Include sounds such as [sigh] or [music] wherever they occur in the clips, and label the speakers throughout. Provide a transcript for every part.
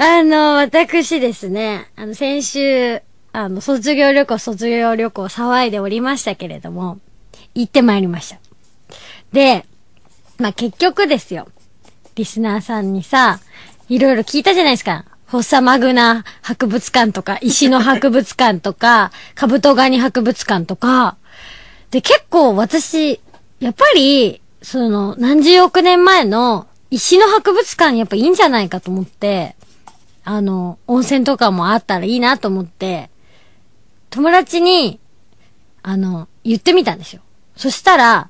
Speaker 1: あの、私ですね、あの、先週、あの、卒業旅行、卒業旅行騒いでおりましたけれども、行ってまいりました。で、まあ、結局ですよ。リスナーさんにさ、いろいろ聞いたじゃないですか。フォッサマグナ博物館とか、[laughs] 石の博物館とか、カブトガニ博物館とか。で、結構私、やっぱり、その、何十億年前の石の博物館やっぱいいんじゃないかと思って、あの、温泉とかもあったらいいなと思って、友達に、あの、言ってみたんですよ。そしたら、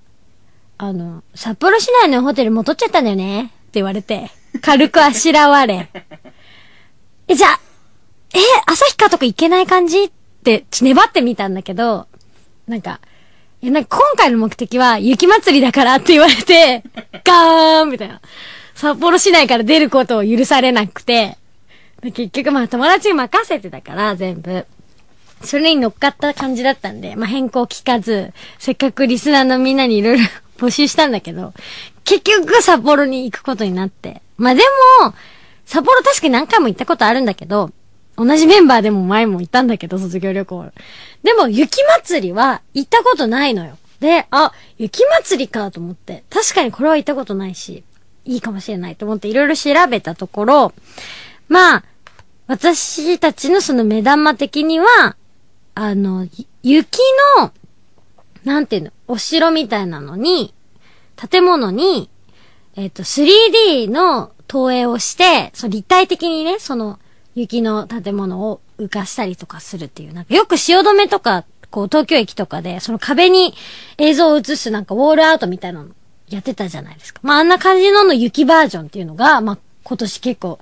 Speaker 1: あの、札幌市内のホテルも取っちゃったんだよねって言われて、軽くあしらわれ。[laughs] え、じゃあ、え、旭川とか行けない感じって、ち粘ってみたんだけど、なんか、え、なんか今回の目的は雪祭りだからって言われて、ガーンみたいな。札幌市内から出ることを許されなくて、結局まあ友達に任せてたから、全部。それに乗っかった感じだったんで、まあ変更聞かず、せっかくリスナーのみんなにいろいろ募集したんだけど、結局札幌に行くことになって。まあでも、札幌確かに何回も行ったことあるんだけど、同じメンバーでも前も行ったんだけど、卒業旅行。でも、雪祭りは行ったことないのよ。で、あ、雪祭りかと思って。確かにこれは行ったことないし、いいかもしれないと思っていろいろ調べたところ、まあ、私たちのその目玉的には、あの、雪の、なんていうの、お城みたいなのに、建物に、えっ、ー、と、3D の投影をして、その立体的にね、その雪の建物を浮かしたりとかするっていう、なんかよく汐留とか、こう東京駅とかで、その壁に映像を映すなんかウォールアウトみたいなのやってたじゃないですか。まああんな感じのの雪バージョンっていうのが、まあ今年結構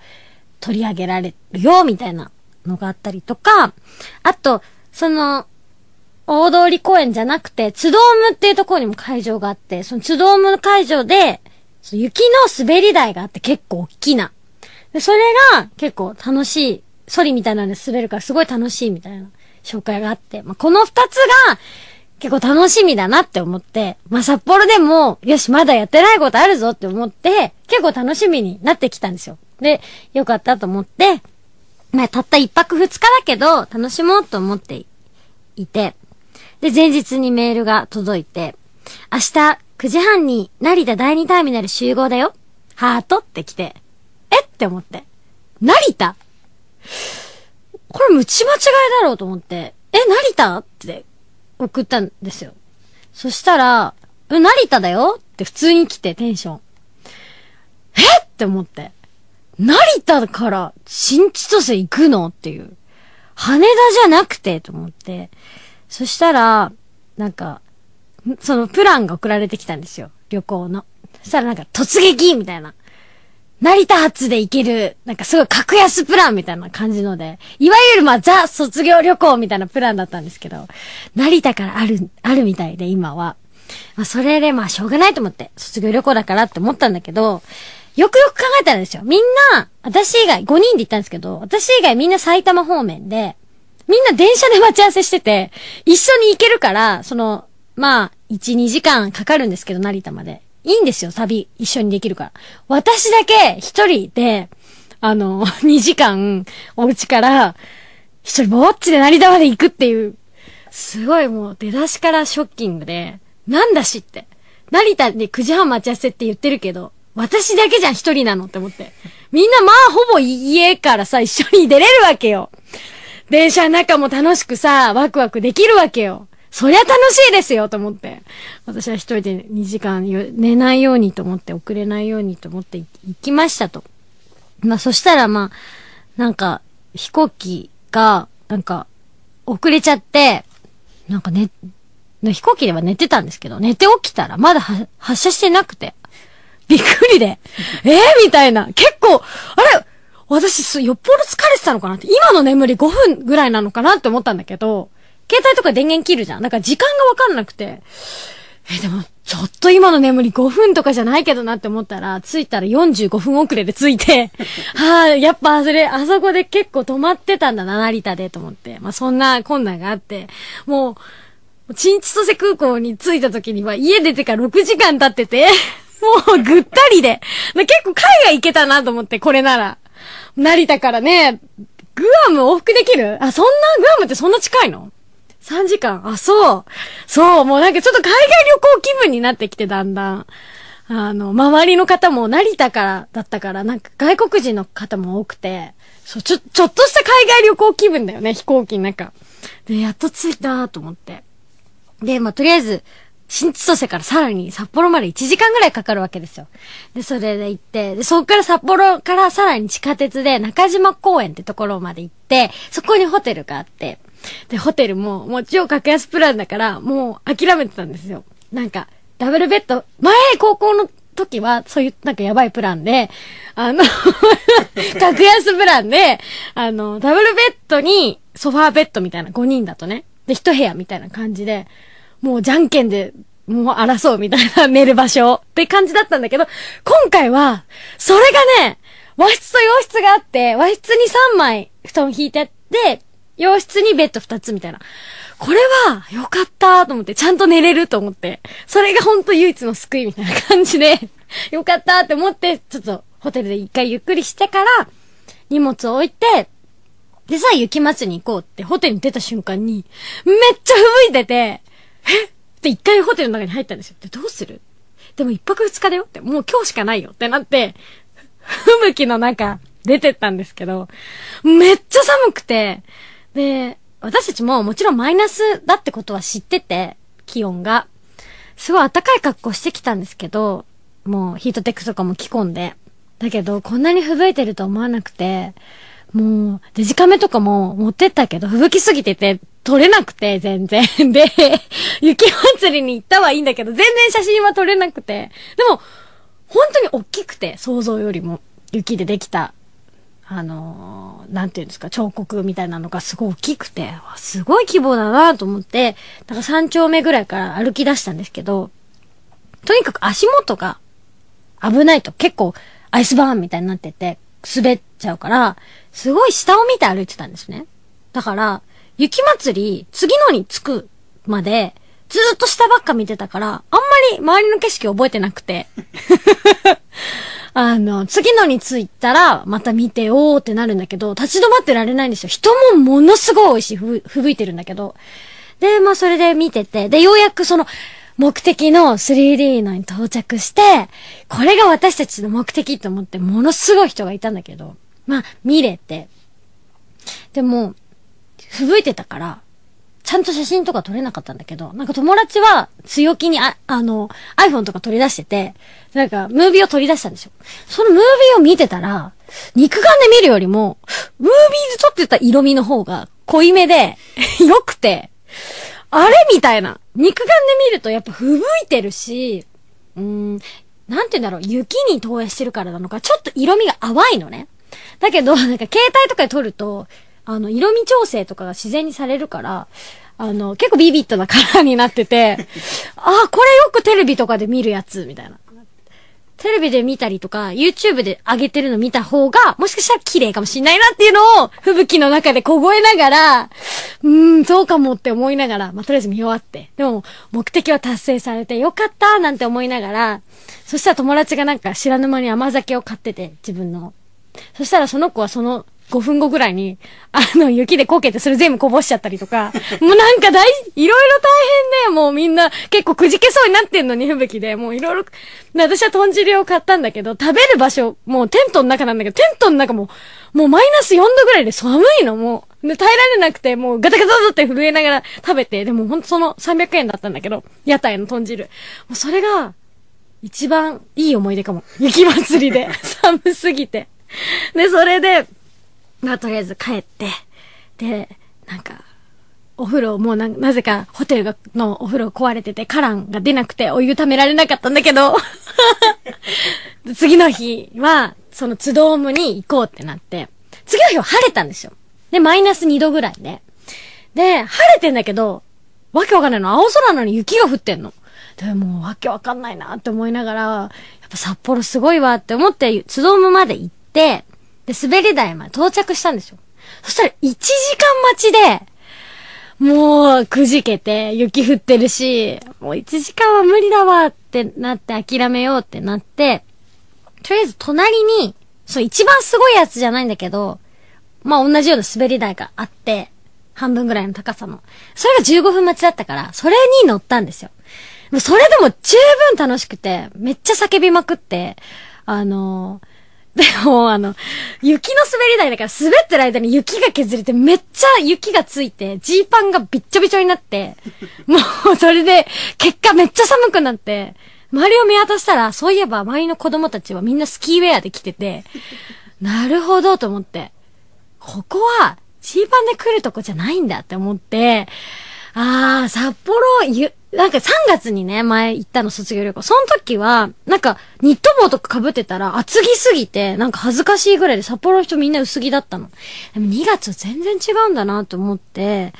Speaker 1: 取り上げられるよ、みたいなのがあったりとか、あと、その、大通公園じゃなくて、津ドームっていうところにも会場があって、その津ドーム会場で、雪の滑り台があって結構大きな。で、それが結構楽しい、ソリみたいなので滑るからすごい楽しいみたいな紹介があって、まあ、この二つが結構楽しみだなって思って、まあ、札幌でも、よし、まだやってないことあるぞって思って、結構楽しみになってきたんですよ。で、よかったと思って、まあ、たった一泊二日だけど、楽しもうと思っていて、で、前日にメールが届いて、明日9時半に成田第2ターミナル集合だよ。ハートって来て、えって思って。成田これ、ムチ間違いだろうと思って、え、成田って送ったんですよ。そしたら、え、成田だよって普通に来て、テンション。えって思って。成田から新千歳行くのっていう。羽田じゃなくて、と思って。そしたら、なんか、そのプランが送られてきたんですよ。旅行の。そしたらなんか突撃みたいな。成田発で行ける、なんかすごい格安プランみたいな感じので、いわゆるまあザ卒業旅行みたいなプランだったんですけど、成田からある、あるみたいで今は。まあそれでまあしょうがないと思って、卒業旅行だからって思ったんだけど、よくよく考えたらですよ。みんな、私以外、5人で行ったんですけど、私以外みんな埼玉方面で、みんな電車で待ち合わせしてて、一緒に行けるから、その、まあ、1、2時間かかるんですけど、成田まで。いいんですよ、旅、一緒にできるから。私だけ、一人で、あの、2 [laughs] 時間、お家から、一人ぼっちで成田まで行くっていう、すごいもう、出だしからショッキングで、なんだしって。成田で9時半待ち合わせって言ってるけど、私だけじゃん、一人なのって思って。みんなまあ、ほぼ家からさ、一緒に出れるわけよ。電車の中も楽しくさ、ワクワクできるわけよ。そりゃ楽しいですよと思って。私は一人で2時間寝ないようにと思って、遅れないようにと思って行きましたと。まあそしたらまあ、なんか飛行機が、なんか遅れちゃって、なんかね、飛行機では寝てたんですけど、寝て起きたらまだ発射してなくて、びっくりで。えー、みたいな。結構、あれ私、よっぽど疲れてたのかなって。今の眠り5分ぐらいなのかなって思ったんだけど、携帯とか電源切るじゃん。なんか時間がわかんなくて。え、でも、ちょっと今の眠り5分とかじゃないけどなって思ったら、着いたら45分遅れで着いて、は [laughs] ぁ、やっぱそれ、あそこで結構止まってたんだな、成田でと思って。まあ、そんな困難があって、もう、チンチソセ空港に着いた時には家出てから6時間経っててもうぐったりで。結構海外行けたなと思って、これなら。成田からね、グアム往復できるあ、そんな、グアムってそんな近いの ?3 時間あ、そう。そう、もうなんかちょっと海外旅行気分になってきて、だんだん。あの、周りの方も成田からだったから、なんか外国人の方も多くて、そう、ちょ、ちょっとした海外旅行気分だよね、飛行機の中。で、やっと着いたと思って。で、まあ、とりあえず、新千歳からさらに札幌まで1時間ぐらいかかるわけですよ。で、それで行って、で、そこから札幌からさらに地下鉄で中島公園ってところまで行って、そこにホテルがあって、で、ホテルも、もう超格安プランだから、もう諦めてたんですよ。なんか、ダブルベッド、前、高校の時は、そういう、なんかやばいプランで、あの [laughs] 格安プランで、あの、ダブルベッドに、ソファーベッドみたいな、5人だとね。で、一部屋みたいな感じで、もうじゃんけんで、もう争うみたいな寝る場所って感じだったんだけど、今回は、それがね、和室と洋室があって、和室に3枚布団引いてあって、洋室にベッド2つみたいな。これは、よかったと思って、ちゃんと寝れると思って。それがほんと唯一の救いみたいな感じでよかったって思って、ちょっとホテルで一回ゆっくりしてから、荷物を置いて、でさ、あ雪祭りに行こうってホテルに出た瞬間に、めっちゃ吹雪いてて、えって一回ホテルの中に入ったんですよ。で、どうするでも一泊二日だよって、もう今日しかないよってなって、吹雪の中出てったんですけど、めっちゃ寒くて、で、私たちももちろんマイナスだってことは知ってて、気温が。すごい暖かい格好してきたんですけど、もうヒートテックとかも着込んで。だけど、こんなに吹雪いてると思わなくて、もう、デジカメとかも持ってったけど、吹雪すぎてて、撮れなくて、全然。[laughs] で、雪祭りに行ったはいいんだけど、全然写真は撮れなくて。でも、本当に大きくて、想像よりも。雪でできた、あのー、なんていうんですか、彫刻みたいなのがすごい大きくて、すごい規模だなと思って、だから3丁目ぐらいから歩き出したんですけど、とにかく足元が危ないと結構アイスバーンみたいになってて、滑っちゃうから、すごい下を見て歩いてたんですね。だから、雪祭り、次のに着くまで、ずーっと下ばっか見てたから、あんまり周りの景色覚えてなくて。[laughs] あの、次のに着いたら、また見ておーってなるんだけど、立ち止まってられないんですよ。人もものすごい多いし、ふ、ふぶいてるんだけど。で、まあそれで見てて、で、ようやくその、目的の 3D のに到着して、これが私たちの目的と思って、ものすごい人がいたんだけど、まあ、見れて。でも、ふぶいてたから、ちゃんと写真とか撮れなかったんだけど、なんか友達は強気にあ、あの、iPhone とか取り出してて、なんかムービーを取り出したんですよ。そのムービーを見てたら、肉眼で見るよりも、ムービーで撮ってた色味の方が濃いめで良くて、あれみたいな。肉眼で見るとやっぱ吹雪いてるし、うーん、なんて言うんだろう、雪に投影してるからなのか、ちょっと色味が淡いのね。だけど、なんか携帯とかで撮ると、あの、色味調整とかが自然にされるから、あの、結構ビビットなカラーになってて、[laughs] ああ、これよくテレビとかで見るやつ、みたいな。テレビで見たりとか、YouTube で上げてるの見た方が、もしかしたら綺麗かもしんないなっていうのを、吹雪の中で凍えながら、うーん、そうかもって思いながら、まあ、とりあえず見終わって。でも、目的は達成されてよかったなんて思いながら、そしたら友達がなんか知らぬ間に甘酒を買ってて、自分の。そしたらその子はその5分後ぐらいに、あの、雪でこけて、それ全部こぼしちゃったりとか、もうなんか大、いろいろ大変で、もうみんな、結構くじけそうになってんのに、吹雪で、もういろいろ、私は豚汁を買ったんだけど、食べる場所、もうテントの中なんだけど、テントの中も、もうマイナス4度ぐらいで寒いの、もう。で、耐えられなくて、もうガタガタって震えながら食べて、でもほんとその300円だったんだけど、屋台の豚汁。もうそれが、一番いい思い出かも。雪祭りで。[laughs] 寒すぎて。で、それで、まあとりあえず帰って、で、なんか、お風呂、もうな、なぜかホテルが、のお風呂壊れてて、カランが出なくてお湯溜められなかったんだけど [laughs] 次の日は、そのツドームに行こうってなって、次の日は晴れたんですよ。で、マイナス2度ぐらいで。で、晴れてんだけど、わけわかんないの。青空なのに雪が降ってんの。でも、わけわかんないなって思いながら、やっぱ札幌すごいわって思って、ツドームまで行って、で、滑り台まで到着したんですよ。そしたら1時間待ちで、もうくじけて雪降ってるし、もう1時間は無理だわってなって諦めようってなって、とりあえず隣に、そう一番すごいやつじゃないんだけど、まあ同じような滑り台があって、半分ぐらいの高さの。それが15分待ちだったから、それに乗ったんですよ。もうそれでも十分楽しくて、めっちゃ叫びまくって、あのーでも、あの、雪の滑り台だから滑ってる間に雪が削れてめっちゃ雪がついて、ジーパンがびっちょびちょになって、[laughs] もうそれで結果めっちゃ寒くなって、周りを見渡したら、そういえば周りの子供たちはみんなスキーウェアで来てて、なるほどと思って、ここはジーパンで来るとこじゃないんだって思って、あー、札幌、ゆ、なんか3月にね、前行ったの卒業旅行。その時は、なんか、ニット帽とか被ってたら厚着すぎて、なんか恥ずかしいぐらいで札幌の人みんな薄着だったの。でも2月は全然違うんだなと思って、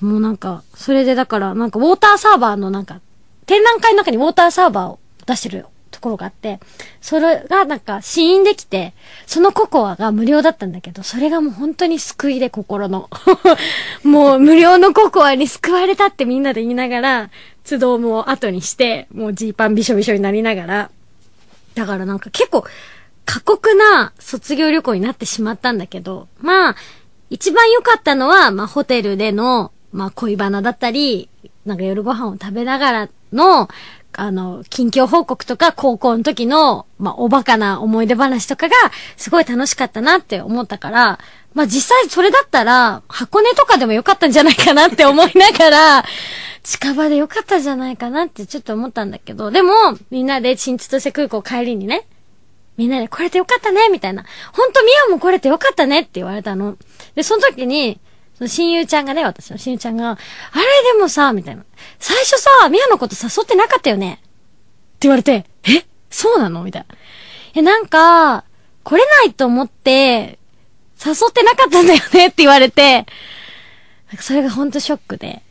Speaker 1: もうなんか、それでだから、なんかウォーターサーバーのなんか、展覧会の中にウォーターサーバーを出してるところがあって、それがなんか試飲できて、そのココアが無料だったんだけど、それがもう本当に救いで心の。[laughs] もう無料のココアに救われたってみんなで言いながら、都道も後にして、もうジーパンびしょびしょになりながら、だからなんか結構過酷な卒業旅行になってしまったんだけど、まあ、一番良かったのは、まあホテルでの、まあ恋バナだったり、なんか夜ご飯を食べながらの、あの、近況報告とか高校の時の、まあ、おバカな思い出話とかが、すごい楽しかったなって思ったから、まあ、実際それだったら、箱根とかでもよかったんじゃないかなって思いながら、[laughs] 近場でよかったんじゃないかなってちょっと思ったんだけど、でも、みんなで新千歳空港帰りにね、みんなで来れてよかったね、みたいな。ほんとみやも来れてよかったねって言われたの。で、その時に、その親友ちゃんがね、私の親友ちゃんが、あれでもさ、みたいな。最初さ、ミヤのこと誘ってなかったよねって言われて、えそうなのみたいな。え、なんか、来れないと思って、誘ってなかったんだよねって言われて、なんかそれがほんとショックで。